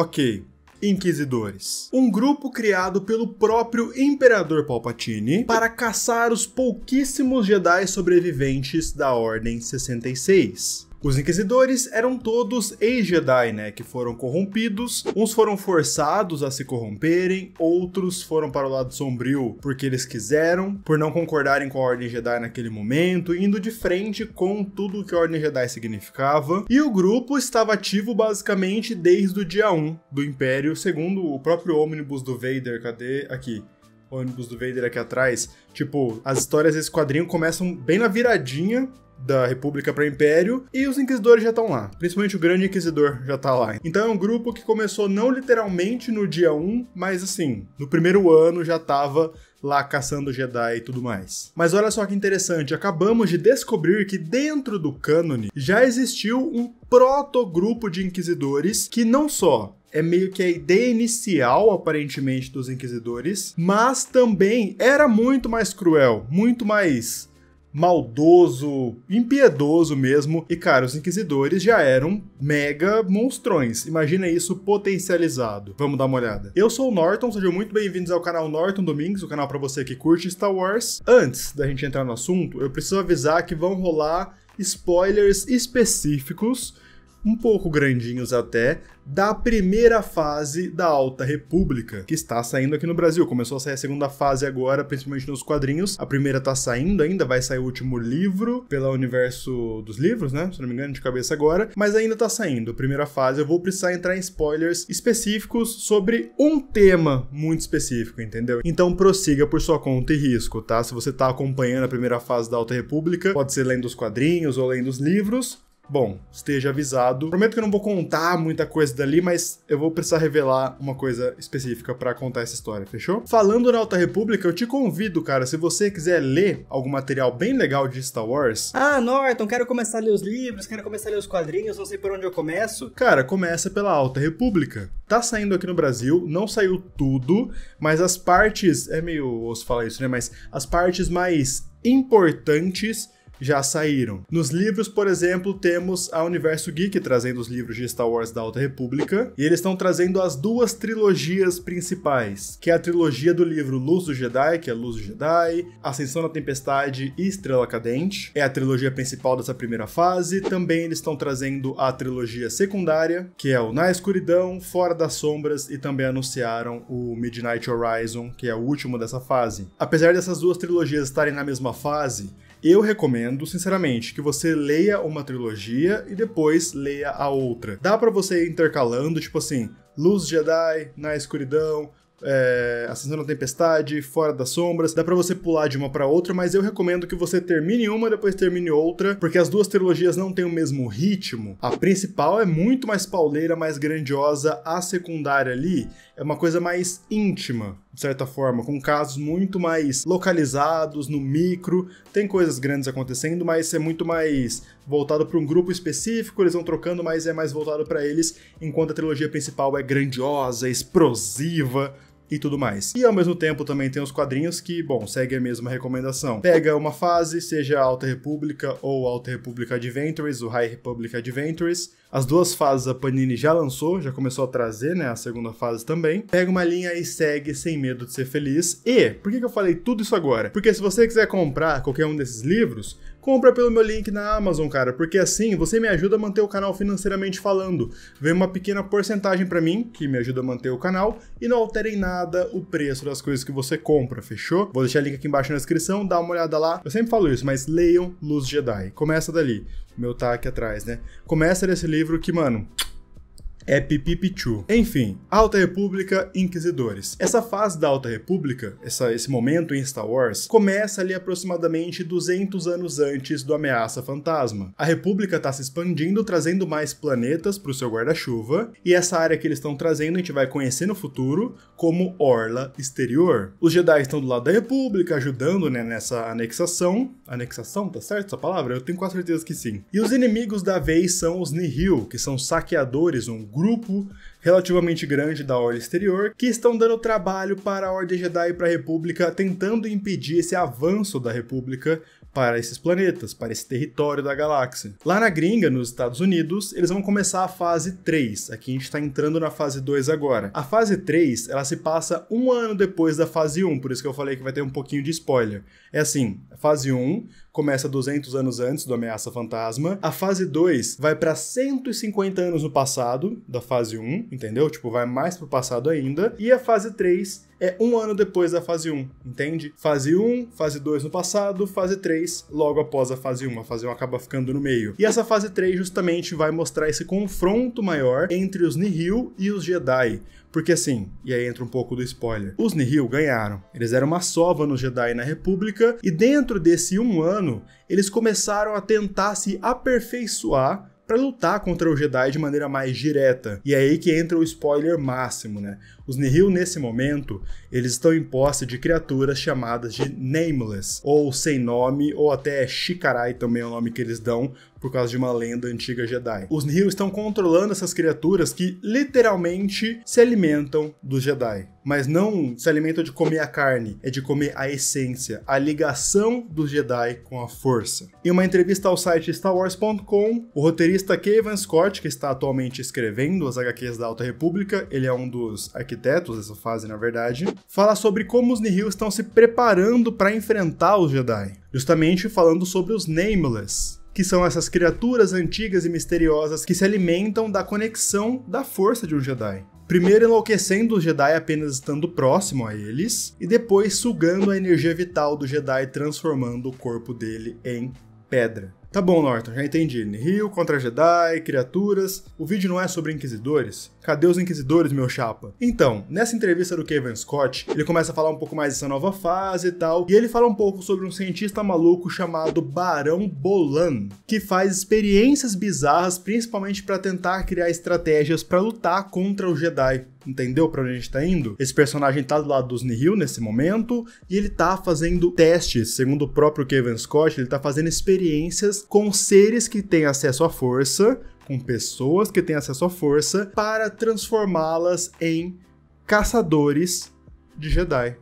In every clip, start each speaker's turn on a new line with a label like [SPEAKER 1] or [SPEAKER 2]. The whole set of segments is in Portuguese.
[SPEAKER 1] Ok, Inquisidores. Um grupo criado pelo próprio Imperador Palpatine para caçar os pouquíssimos Jedi sobreviventes da Ordem 66. Os Inquisidores eram todos ex-Jedi, né, que foram corrompidos, uns foram forçados a se corromperem, outros foram para o lado sombrio porque eles quiseram, por não concordarem com a Ordem Jedi naquele momento, indo de frente com tudo o que a Ordem Jedi significava, e o grupo estava ativo basicamente desde o dia 1 do Império, segundo o próprio ônibus do Vader, cadê? Aqui ônibus do Vader aqui atrás. Tipo, as histórias desse quadrinho começam bem na viradinha da República para o Império, e os Inquisidores já estão lá. Principalmente o Grande Inquisidor já está lá. Então é um grupo que começou não literalmente no dia 1, mas assim, no primeiro ano já estava lá caçando Jedi e tudo mais. Mas olha só que interessante, acabamos de descobrir que dentro do cânone já existiu um proto-grupo de inquisidores que não só é meio que a ideia inicial, aparentemente, dos inquisidores, mas também era muito mais cruel, muito mais maldoso, impiedoso mesmo. E cara, os inquisidores já eram mega monstrões. Imagina isso potencializado. Vamos dar uma olhada. Eu sou o Norton, sejam muito bem-vindos ao canal Norton Domingos, o canal para você que curte Star Wars. Antes da gente entrar no assunto, eu preciso avisar que vão rolar spoilers específicos um pouco grandinhos até, da primeira fase da Alta República, que está saindo aqui no Brasil. Começou a sair a segunda fase agora, principalmente nos quadrinhos. A primeira tá saindo ainda, vai sair o último livro pela Universo dos Livros, né? Se não me engano, de cabeça agora, mas ainda tá saindo. A primeira fase, eu vou precisar entrar em spoilers específicos sobre um tema muito específico, entendeu? Então prossiga por sua conta e risco, tá? Se você tá acompanhando a primeira fase da Alta República, pode ser lendo os quadrinhos ou lendo os livros, Bom, esteja avisado. Prometo que eu não vou contar muita coisa dali, mas eu vou precisar revelar uma coisa específica para contar essa história, fechou? Falando na Alta República, eu te convido, cara, se você quiser ler algum material bem legal de Star Wars. Ah, Norton, quero começar a ler os livros, quero começar a ler os quadrinhos, não sei por onde eu começo. Cara, começa pela Alta República. Tá saindo aqui no Brasil, não saiu tudo, mas as partes. É meio osso falar isso, né? Mas as partes mais importantes já saíram. Nos livros, por exemplo, temos a Universo Geek trazendo os livros de Star Wars da Alta República, e eles estão trazendo as duas trilogias principais, que é a trilogia do livro Luz do Jedi, que é Luz do Jedi, Ascensão da Tempestade e Estrela Cadente, é a trilogia principal dessa primeira fase. Também eles estão trazendo a trilogia secundária, que é o Na Escuridão, Fora das Sombras e também anunciaram o Midnight Horizon, que é o último dessa fase. Apesar dessas duas trilogias estarem na mesma fase, eu recomendo, sinceramente, que você leia uma trilogia e depois leia a outra. Dá para você ir intercalando, tipo assim, Luz Jedi, Na Escuridão, é, Ascensão da Tempestade, Fora das Sombras. Dá para você pular de uma para outra, mas eu recomendo que você termine uma, depois termine outra, porque as duas trilogias não têm o mesmo ritmo. A principal é muito mais pauleira, mais grandiosa, a secundária ali é uma coisa mais íntima de certa forma, com casos muito mais localizados no micro. Tem coisas grandes acontecendo, mas é muito mais voltado para um grupo específico, eles vão trocando, mas é mais voltado para eles, enquanto a trilogia principal é grandiosa, explosiva, e tudo mais. E ao mesmo tempo também tem os quadrinhos que, bom, segue a mesma recomendação. Pega uma fase, seja a Alta República ou Alta República Adventures, o High Republic Adventures, as duas fases a Panini já lançou, já começou a trazer, né? A segunda fase também. Pega uma linha e segue sem medo de ser feliz. E, por que, que eu falei tudo isso agora? Porque se você quiser comprar qualquer um desses livros, compra pelo meu link na Amazon, cara, porque assim você me ajuda a manter o canal financeiramente falando. Vem uma pequena porcentagem para mim, que me ajuda a manter o canal, e não altera em nada o preço das coisas que você compra, fechou? Vou deixar o link aqui embaixo na descrição, dá uma olhada lá. Eu sempre falo isso, mas leiam Luz Jedi. Começa dali. O meu tá aqui atrás, né? Começa desse livro livro que, mano, é Pipipichu. Enfim, Alta República Inquisidores. Essa fase da Alta República, essa, esse momento em Star Wars, começa ali aproximadamente 200 anos antes do Ameaça Fantasma. A República está se expandindo, trazendo mais planetas para o seu guarda-chuva, e essa área que eles estão trazendo a gente vai conhecer no futuro como Orla Exterior. Os Jedi estão do lado da República, ajudando né, nessa anexação. Anexação, tá certo essa palavra? Eu tenho quase certeza que sim. E os inimigos da vez são os Nihil, que são saqueadores, um grupo relativamente grande da Ordem Exterior que estão dando trabalho para a Ordem Jedi e para a República, tentando impedir esse avanço da República para esses planetas, para esse território da galáxia. Lá na gringa, nos Estados Unidos, eles vão começar a fase 3. Aqui a gente está entrando na fase 2 agora. A fase 3, ela se passa um ano depois da fase 1, por isso que eu falei que vai ter um pouquinho de spoiler. É assim, a fase 1 começa 200 anos antes do Ameaça Fantasma. A fase 2 vai para 150 anos no passado da fase 1, entendeu? Tipo, vai mais pro passado ainda. E a fase 3 é um ano depois da fase 1, entende? Fase 1, fase 2 no passado, fase 3 logo após a fase 1. A fase 1 acaba ficando no meio. E essa fase 3 justamente vai mostrar esse confronto maior entre os Nihil e os Jedi. Porque assim, e aí entra um pouco do spoiler. Os Nihil ganharam. Eles eram uma sova no Jedi na República, e dentro desse um ano, eles começaram a tentar se aperfeiçoar para lutar contra o Jedi de maneira mais direta. E é aí que entra o spoiler máximo, né? Os Nihil nesse momento, eles estão em posse de criaturas chamadas de Nameless, ou sem nome, ou até Shikarai também é o nome que eles dão por causa de uma lenda antiga Jedi. Os Nihil estão controlando essas criaturas que literalmente se alimentam dos Jedi mas não se alimenta de comer a carne, é de comer a essência, a ligação dos Jedi com a força. Em uma entrevista ao site StarWars.com, o roteirista Kevin Scott, que está atualmente escrevendo as HQs da Alta República, ele é um dos arquitetos dessa fase, na verdade, fala sobre como os Nihil estão se preparando para enfrentar os Jedi, justamente falando sobre os Nameless, que são essas criaturas antigas e misteriosas que se alimentam da conexão da força de um Jedi. Primeiro enlouquecendo os Jedi apenas estando próximo a eles, e depois sugando a energia vital do Jedi, transformando o corpo dele em pedra. Tá bom, Norton, já entendi. Nihil contra Jedi, criaturas. O vídeo não é sobre inquisidores? Cadê os inquisidores, meu chapa? Então, nessa entrevista do Kevin Scott, ele começa a falar um pouco mais dessa nova fase e tal, e ele fala um pouco sobre um cientista maluco chamado Barão Bolan, que faz experiências bizarras principalmente para tentar criar estratégias para lutar contra o Jedi entendeu para onde a gente tá indo? Esse personagem tá do lado dos Nihil nesse momento e ele tá fazendo testes, segundo o próprio Kevin Scott, ele tá fazendo experiências com seres que têm acesso à força com pessoas que têm acesso à força para transformá-las em caçadores de Jedi.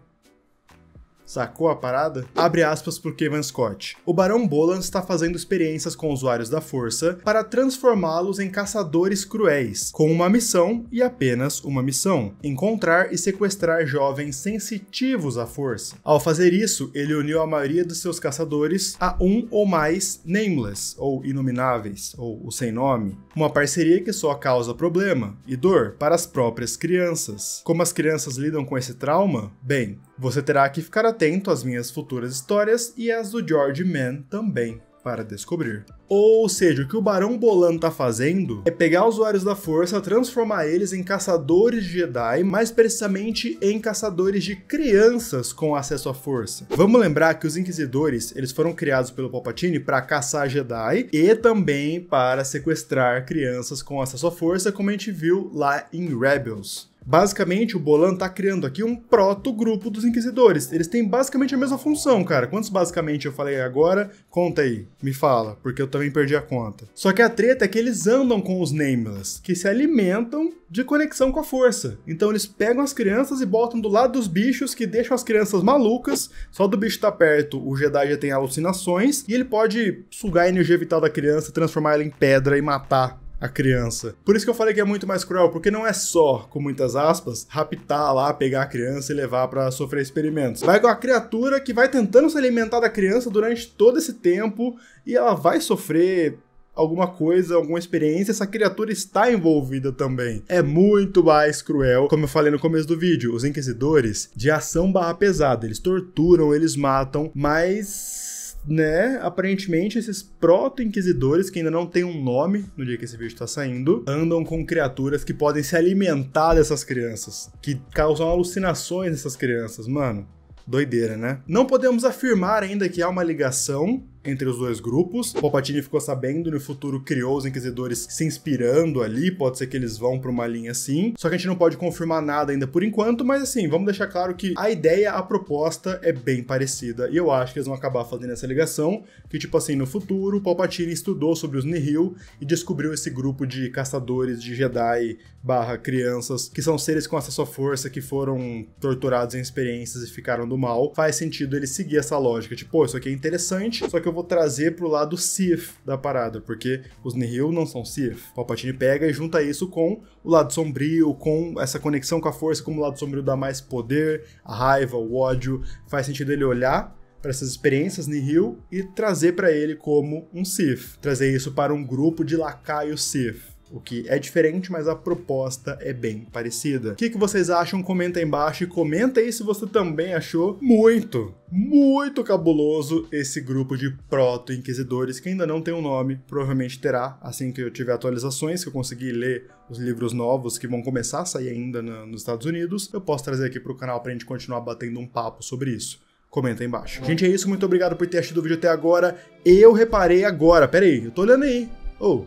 [SPEAKER 1] Sacou a parada? Abre aspas por Kevin Scott. O Barão Boland está fazendo experiências com usuários da Força para transformá-los em caçadores cruéis, com uma missão e apenas uma missão: encontrar e sequestrar jovens sensitivos à Força. Ao fazer isso, ele uniu a maioria dos seus caçadores a um ou mais Nameless, ou Inomináveis, ou o Sem Nome, uma parceria que só causa problema e dor para as próprias crianças. Como as crianças lidam com esse trauma? Bem, você terá que ficar atento às minhas futuras histórias e às do George Mann também para descobrir. Ou seja, o que o Barão Bolan tá fazendo é pegar usuários da força, transformar eles em caçadores de Jedi, mais precisamente em caçadores de crianças com acesso à força. Vamos lembrar que os inquisidores, eles foram criados pelo Palpatine para caçar Jedi e também para sequestrar crianças com acesso à força, como a gente viu lá em Rebels. Basicamente, o Bolan está criando aqui um proto-grupo dos Inquisidores. Eles têm basicamente a mesma função, cara. Quantos basicamente eu falei agora? Conta aí, me fala, porque eu também perdi a conta. Só que a treta é que eles andam com os Nameless, que se alimentam de conexão com a força. Então eles pegam as crianças e botam do lado dos bichos, que deixam as crianças malucas. Só do bicho estar tá perto, o Jedi já tem alucinações, e ele pode sugar a energia vital da criança, transformar ela em pedra e matar a criança. Por isso que eu falei que é muito mais cruel, porque não é só, com muitas aspas, raptar lá, pegar a criança e levar para sofrer experimentos. Vai com a criatura que vai tentando se alimentar da criança durante todo esse tempo e ela vai sofrer alguma coisa, alguma experiência, essa criatura está envolvida também. É muito mais cruel, como eu falei no começo do vídeo, os inquisidores de ação barra pesada, eles torturam, eles matam, mas né, aparentemente esses proto-inquisidores, que ainda não tem um nome no dia que esse vídeo está saindo, andam com criaturas que podem se alimentar dessas crianças, que causam alucinações nessas crianças, mano. Doideira, né? Não podemos afirmar ainda que há uma ligação entre os dois grupos. O Palpatine ficou sabendo, no futuro criou os Inquisidores se inspirando ali, pode ser que eles vão para uma linha assim. Só que a gente não pode confirmar nada ainda por enquanto, mas assim, vamos deixar claro que a ideia, a proposta é bem parecida e eu acho que eles vão acabar fazendo essa ligação, que tipo assim, no futuro, Palpatine estudou sobre os Nihil e descobriu esse grupo de caçadores de Jedi barra crianças, que são seres com acesso à força que foram torturados em experiências e ficaram do mal. Faz sentido ele seguir essa lógica, tipo, isso aqui é interessante, só que eu vou trazer pro lado Sith da parada, porque os Nihil não são Sith. Palpatine pega e junta isso com o lado sombrio, com essa conexão com a força, como o lado sombrio dá mais poder, a raiva, o ódio, faz sentido ele olhar para essas experiências Nihil e trazer para ele como um Sith, trazer isso para um grupo de lacaios Sith. O que é diferente, mas a proposta é bem parecida. O que, que vocês acham? Comenta aí embaixo e comenta aí se você também achou muito, muito cabuloso esse grupo de proto-inquisidores, que ainda não tem um nome, provavelmente terá, assim que eu tiver atualizações, que eu conseguir ler os livros novos que vão começar a sair ainda na, nos Estados Unidos, eu posso trazer aqui para o canal para a gente continuar batendo um papo sobre isso comenta aí embaixo. Gente, é isso. Muito obrigado por ter assistido o vídeo até agora. Eu reparei agora. Pera aí, eu tô olhando aí. oh.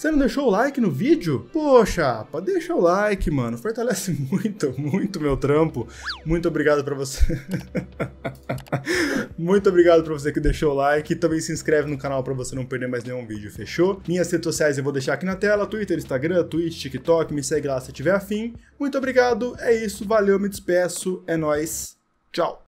[SPEAKER 1] Você não deixou o like no vídeo? Poxa, deixa o like, mano. Fortalece muito, muito meu trampo. Muito obrigado para você. muito obrigado para você que deixou o like. também se inscreve no canal para você não perder mais nenhum vídeo, fechou? Minhas redes sociais eu vou deixar aqui na tela: Twitter, Instagram, Twitch, TikTok. Me segue lá se tiver afim. Muito obrigado. É isso. Valeu, me despeço. É nóis. Tchau.